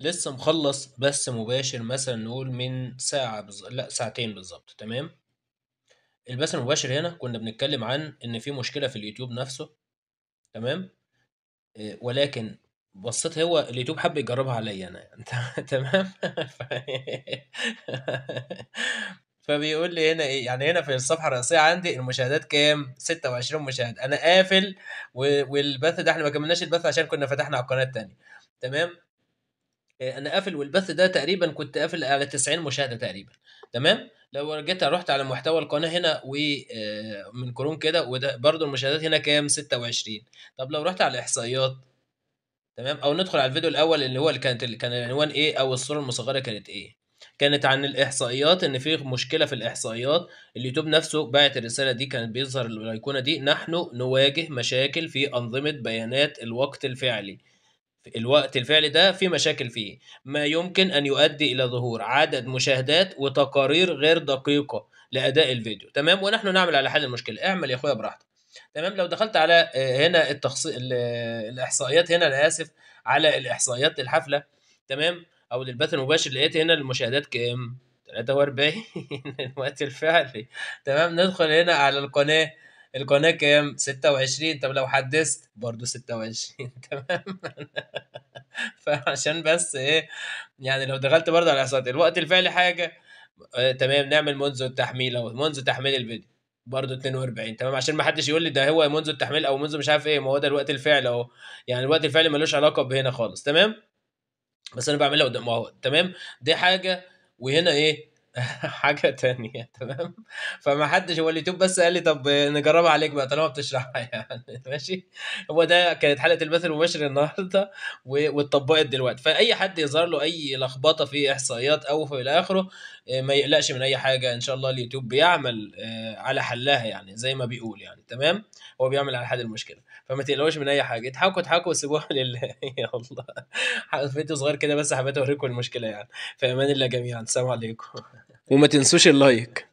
لسه مخلص بث مباشر مثلا نقول من ساعة بز... لا ساعتين بالظبط تمام البث المباشر هنا كنا بنتكلم عن ان في مشكلة في اليوتيوب نفسه تمام آه، ولكن بصيت هو اليوتيوب حب يجربها عليا انا تمام فبيقول لي هنا ايه يعني هنا في الصفحه الرئيسيه عندي المشاهدات كام 26 مشاهده انا قافل والبث ده احنا ما كملناش البث عشان كنا فتحنا على القناه الثانيه تمام آه، انا قافل والبث ده تقريبا كنت قافل على 90 مشاهده تقريبا تمام لو جيت رحت على محتوى القناه هنا ومن آه، كروم كده وده برضو المشاهدات هنا كام 26 طب لو رحت على الاحصائيات تمام او ندخل على الفيديو الاول اللي هو اللي كانت اللي كان العنوان ايه او الصوره المصغره كانت ايه كانت عن الاحصائيات ان في مشكله في الاحصائيات اليوتيوب نفسه بعت الرساله دي كانت بيظهر الايقونه دي نحن نواجه مشاكل في انظمه بيانات الوقت الفعلي في الوقت الفعلي ده في مشاكل فيه ما يمكن أن يؤدي إلى ظهور عدد مشاهدات وتقارير غير دقيقة لأداء الفيديو تمام ونحن نعمل على حل المشكلة اعمل يا أخويا براحتك تمام لو دخلت على آه، هنا التخصي... الإحصائيات هنا أنا آسف على الإحصائيات الحفلة تمام أو للبث المباشر لقيت هنا المشاهدات كام 43 الوقت الفعلي تمام ندخل هنا على القناة القناه كام 26 طب لو حدثت برضه 26 تمام فعشان بس ايه يعني لو دخلت برضه على الاحصاءات الوقت الفعلي حاجه آه تمام نعمل منذ التحميل او منذ تحميل الفيديو برضه 42 تمام عشان ما حدش يقول لي ده هو منذ التحميل او منذ مش عارف ايه ما هو ده الوقت الفعلي اهو يعني الوقت الفعلي ملوش علاقه بهنا خالص تمام بس انا بعملها قدام اهو تمام دي حاجه وهنا ايه حاجه تانية تمام فما حدش هو اليوتيوب بس قال لي طب نجربها عليك بقى طالما بتشرحها يعني ماشي هو ده كانت حلقه البث المباشر النهارده واتطبقت دلوقتي فاي حد يظهر له اي لخبطه في احصائيات او في الى اخره آه، ما يقلقش من اي حاجه ان شاء الله اليوتيوب بيعمل آه، على حلها يعني زي ما بيقول يعني تمام هو بيعمل على حل المشكله فما تقلقوش من اي حاجه اضحكوا اضحكوا وسيبوها لله يا الله فيديو صغير كده بس حبيت اوريكم المشكله يعني في امان الله جميعا السلام عليكم وما تنسوش اللايك